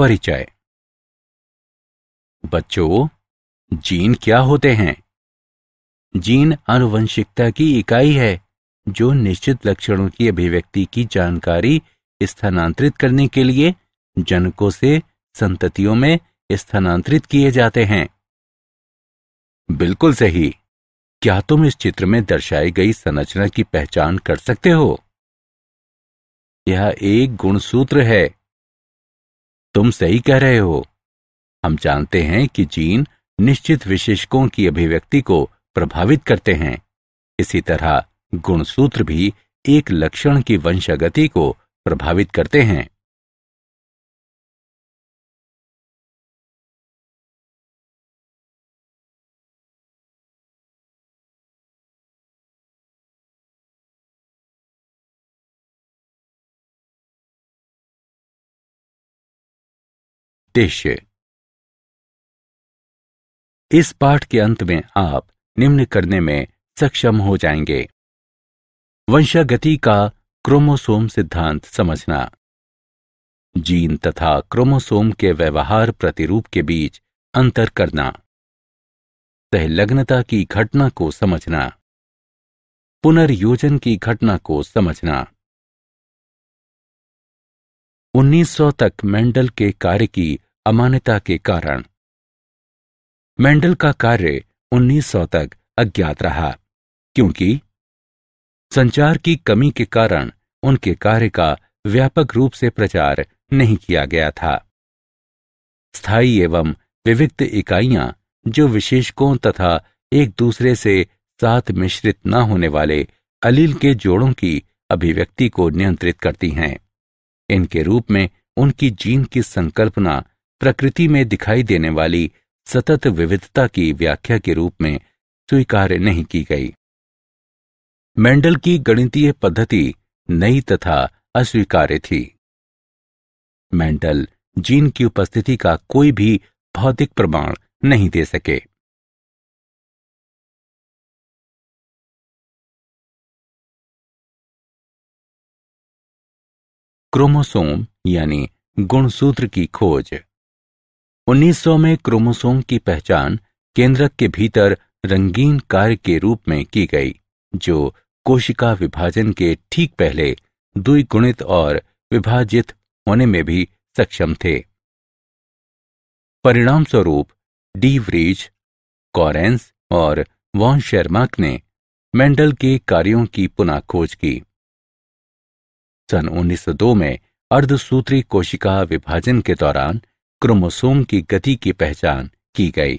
परिचय बच्चों जीन क्या होते हैं जीन अनुवंशिकता की इकाई है जो निश्चित लक्षणों की अभिव्यक्ति की जानकारी स्थानांतरित करने के लिए जनकों से संततियों में स्थानांतरित किए जाते हैं बिल्कुल सही क्या तुम इस चित्र में दर्शाई गई संरचना की पहचान कर सकते हो यह एक गुणसूत्र है तुम सही कह रहे हो हम जानते हैं कि जीन निश्चित विशेषकों की अभिव्यक्ति को प्रभावित करते हैं इसी तरह गुणसूत्र भी एक लक्षण की वंशगति को प्रभावित करते हैं उद्देश्य इस पाठ के अंत में आप निम्न करने में सक्षम हो जाएंगे वंशागति का क्रोमोसोम सिद्धांत समझना जीन तथा क्रोमोसोम के व्यवहार प्रतिरूप के बीच अंतर करना सहलग्नता की घटना को समझना पुनर्योजन की घटना को समझना 1900 तक मेंडल के कार्य की अमान्यता के कारण मेंडल का कार्य 1900 तक अज्ञात रहा क्योंकि संचार की कमी के कारण उनके कार्य का व्यापक रूप से प्रचार नहीं किया गया था स्थायी एवं विविध इकाइयां जो विशेषकों तथा एक दूसरे से साथ मिश्रित न होने वाले अलील के जोड़ों की अभिव्यक्ति को नियंत्रित करती हैं इनके रूप में उनकी जीन की संकल्पना प्रकृति में दिखाई देने वाली सतत विविधता की व्याख्या के रूप में स्वीकार नहीं की गई मेंडल की गणितीय पद्धति नई तथा अस्वीकार्य थी मेंडल जीन की उपस्थिति का कोई भी भौतिक प्रमाण नहीं दे सके क्रोमोसोम यानी गुणसूत्र की खोज 1900 में क्रोमोसोम की पहचान केंद्रक के भीतर रंगीन कार्य के रूप में की गई जो कोशिका विभाजन के ठीक पहले द्विगुणित और विभाजित होने में भी सक्षम थे परिणाम स्वरूप डी व्रीज कॉरेंस और वॉन शर्माक ने मेंडल के कार्यों की पुनः खोज की सन 1902 में अर्धसूत्री कोशिका विभाजन के दौरान क्रोमोसोम की गति की पहचान की गई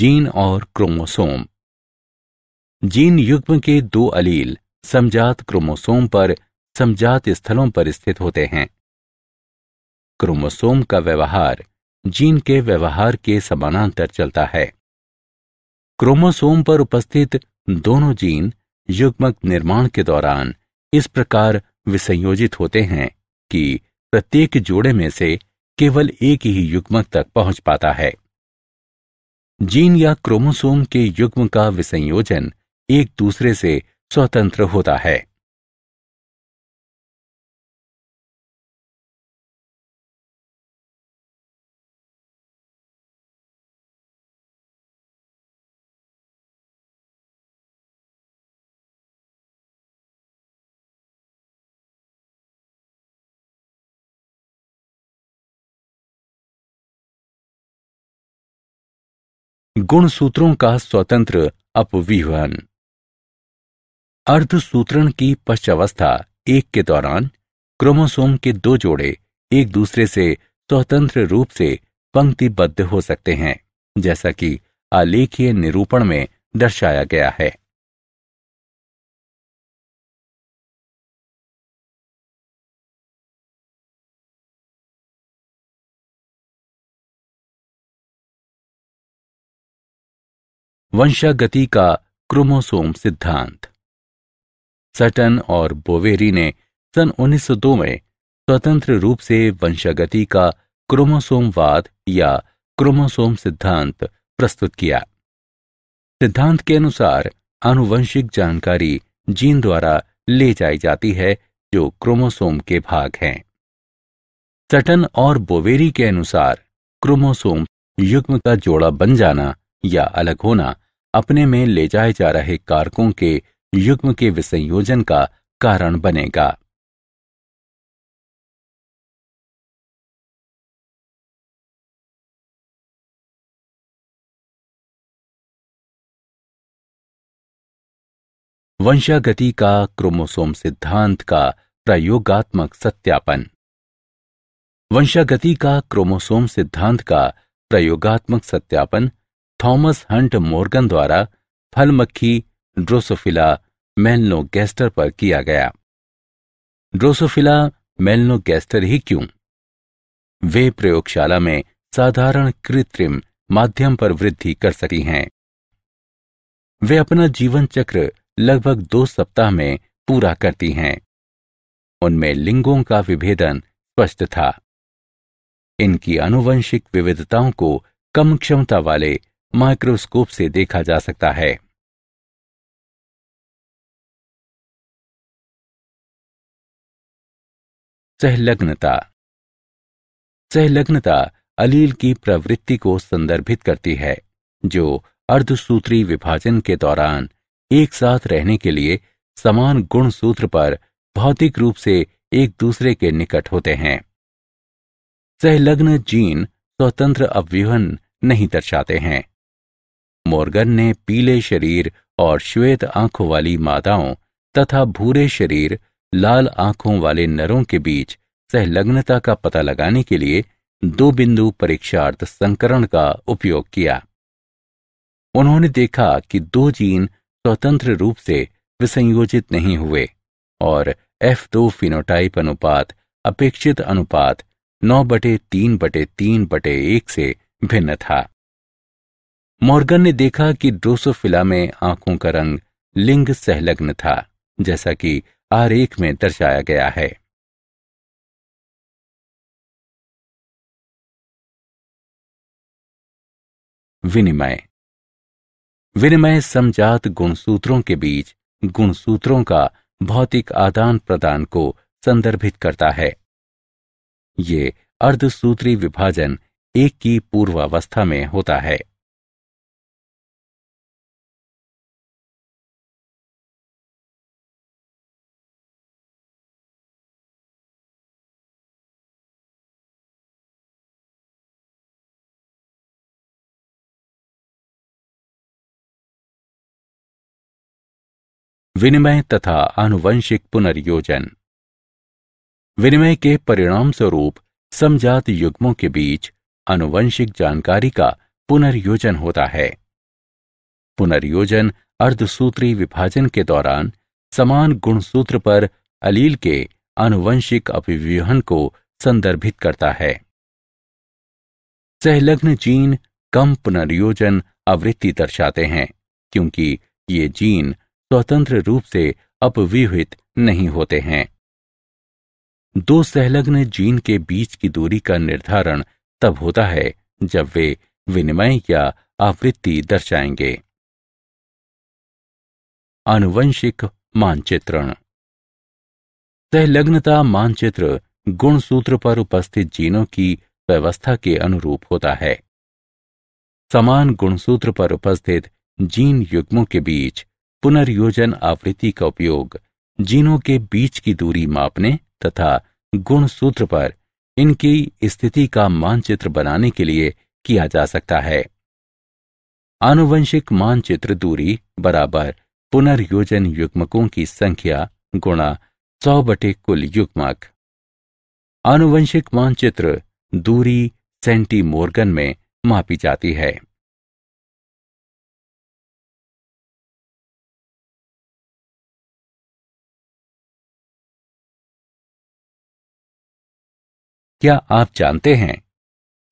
जीन और क्रोमोसोम जीन युग्म के दो अलील समजात क्रोमोसोम पर समजात स्थलों पर स्थित होते हैं क्रोमोसोम का व्यवहार जीन के व्यवहार के समानांतर चलता है क्रोमोसोम पर उपस्थित दोनों जीन युग्मक निर्माण के दौरान इस प्रकार विसंयोजित होते हैं कि प्रत्येक जोड़े में से केवल एक ही युग्मक तक पहुंच पाता है जीन या क्रोमोसोम के युग्म का विसंयोजन एक दूसरे से स्वतंत्र होता है गुणसूत्रों का स्वतंत्र अपविहन अर्धसूत्रण की पश्चावस्था एक के दौरान क्रोमोसोम के दो जोड़े एक दूसरे से स्वतंत्र रूप से पंक्तिबद्ध हो सकते हैं जैसा कि आलेखीय निरूपण में दर्शाया गया है वंशागति का क्रोमोसोम सिद्धांत सटन और बोवेरी ने सन 1902 में स्वतंत्र रूप से वंशागति का क्रोमोसोमवाद या क्रोमोसोम सिद्धांत प्रस्तुत किया सिद्धांत के अनुसार आनुवंशिक जानकारी जीन द्वारा ले जाई जाती है जो क्रोमोसोम के भाग हैं सटन और बोवेरी के अनुसार क्रोमोसोम युग्म का जोड़ा बन जाना या अलग होना अपने में ले जाए जा रहे कारकों के युग्म के विसंयोजन का कारण बनेगा वंशागति का क्रोमोसोम सिद्धांत का प्रयोगात्मक सत्यापन वंशागति का क्रोमोसोम सिद्धांत का प्रयोगात्मक सत्यापन थॉमस हंट मोर्गन द्वारा फल मक्खी ड्रोसोफिला मेलनोगेस्टर पर किया गया ड्रोसोफिला मेलनोगेस्टर ही क्यों वे प्रयोगशाला में साधारण कृत्रिम माध्यम पर वृद्धि कर सकी हैं वे अपना जीवन चक्र लगभग दो सप्ताह में पूरा करती हैं उनमें लिंगों का विभेदन स्पष्ट था इनकी आनुवंशिक विविधताओं को कम क्षमता वाले माइक्रोस्कोप से देखा जा सकता है सहलग्नता सहलग्नता अलील की प्रवृत्ति को संदर्भित करती है जो अर्धसूत्री विभाजन के दौरान एक साथ रहने के लिए समान गुण सूत्र पर भौतिक रूप से एक दूसरे के निकट होते हैं सहलग्न जीन स्वतंत्र अव्यूहन नहीं दर्शाते हैं मोर्गन ने पीले शरीर और श्वेत आंखों वाली मादाओं तथा भूरे शरीर लाल आंखों वाले नरों के बीच सहलग्नता का पता लगाने के लिए दो बिंदु परीक्षार्थ संकरण का उपयोग किया उन्होंने देखा कि दो जीन स्वतंत्र रूप से विसंयोजित नहीं हुए और एफ दो फिनोटाइप अनुपात अपेक्षित अनुपात नौ बटे तीन बटे तीन बटे एक से भिन्न था मॉर्गन ने देखा कि ड्रोसोफिला में आंखों का रंग लिंग सहलग्न था जैसा कि आरेख में दर्शाया गया है विनिमय विनिमय समजात गुणसूत्रों के बीच गुणसूत्रों का भौतिक आदान प्रदान को संदर्भित करता है ये अर्धसूत्री विभाजन एक की पूर्वावस्था में होता है विनिमय तथा आनुवंशिक पुनर्योजन विनिमय के परिणाम स्वरूप समझात युग्मों के बीच आनुवंशिक जानकारी का पुनर्योजन होता है पुनर्योजन अर्धसूत्री विभाजन के दौरान समान गुणसूत्र पर अलील के आनुवंशिक अभिव्यूहन को संदर्भित करता है सहलग्न जीन कम पुनर्योजन आवृत्ति दर्शाते हैं क्योंकि ये जीन स्वतंत्र रूप से अपविहित नहीं होते हैं दो सहलग्न जीन के बीच की दूरी का निर्धारण तब होता है जब वे विनिमय या आवृत्ति दर्शाएंगे आनुवंशिक मानचित्रण सहलग्नता मानचित्र गुण सूत्र पर उपस्थित जीनों की व्यवस्था के अनुरूप होता है समान गुणसूत्र पर उपस्थित जीन युग्मों के बीच पुनर्योजन आवृत्ति का उपयोग जीनों के बीच की दूरी मापने तथा गुण सूत्र पर इनकी स्थिति का मानचित्र बनाने के लिए किया जा सकता है आनुवंशिक मानचित्र दूरी बराबर पुनर्योजन युग्मकों की संख्या गुणा सौ बटे कुल युग्मक आनुवंशिक मानचित्र दूरी सेंटीमोर्गन में मापी जाती है क्या आप जानते हैं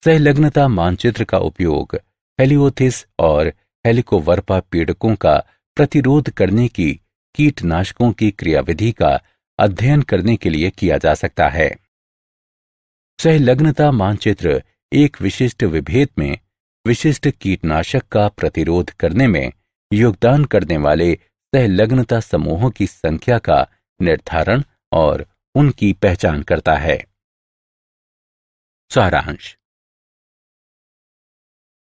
सहलग्नता मानचित्र का उपयोग हेलियोथिस और हेलिकोवर्पा पीड़कों का प्रतिरोध करने की कीटनाशकों की क्रियाविधि का अध्ययन करने के लिए किया जा सकता है सहलग्नता मानचित्र एक विशिष्ट विभेद में विशिष्ट कीटनाशक का प्रतिरोध करने में योगदान करने वाले सहलग्नता समूहों की संख्या का निर्धारण और उनकी पहचान करता है सारांश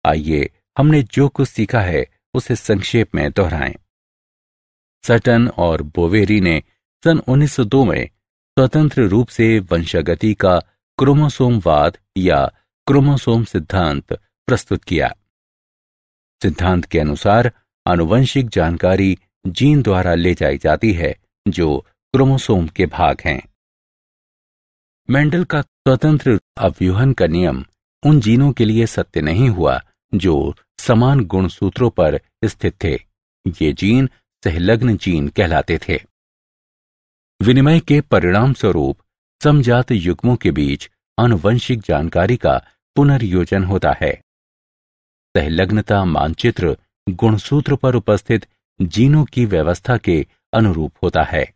आइए हमने जो कुछ सीखा है उसे संक्षेप में दोहराएं। सटन और बोवेरी ने सन 1902 में स्वतंत्र रूप से वंशगति का क्रोमोसोमवाद या क्रोमोसोम सिद्धांत प्रस्तुत किया सिद्धांत के अनुसार आनुवंशिक जानकारी जीन द्वारा ले जाई जाती है जो क्रोमोसोम के भाग हैं मेंडल का स्वतंत्र अव्यूहन का नियम उन जीनों के लिए सत्य नहीं हुआ जो समान गुणसूत्रों पर स्थित थे ये जीन सहलग्न जीन कहलाते थे विनिमय के परिणाम स्वरूप समझात युग्मों के बीच अनुवंशिक जानकारी का पुनर्योजन होता है सहलग्नता मानचित्र गुणसूत्र पर उपस्थित जीनों की व्यवस्था के अनुरूप होता है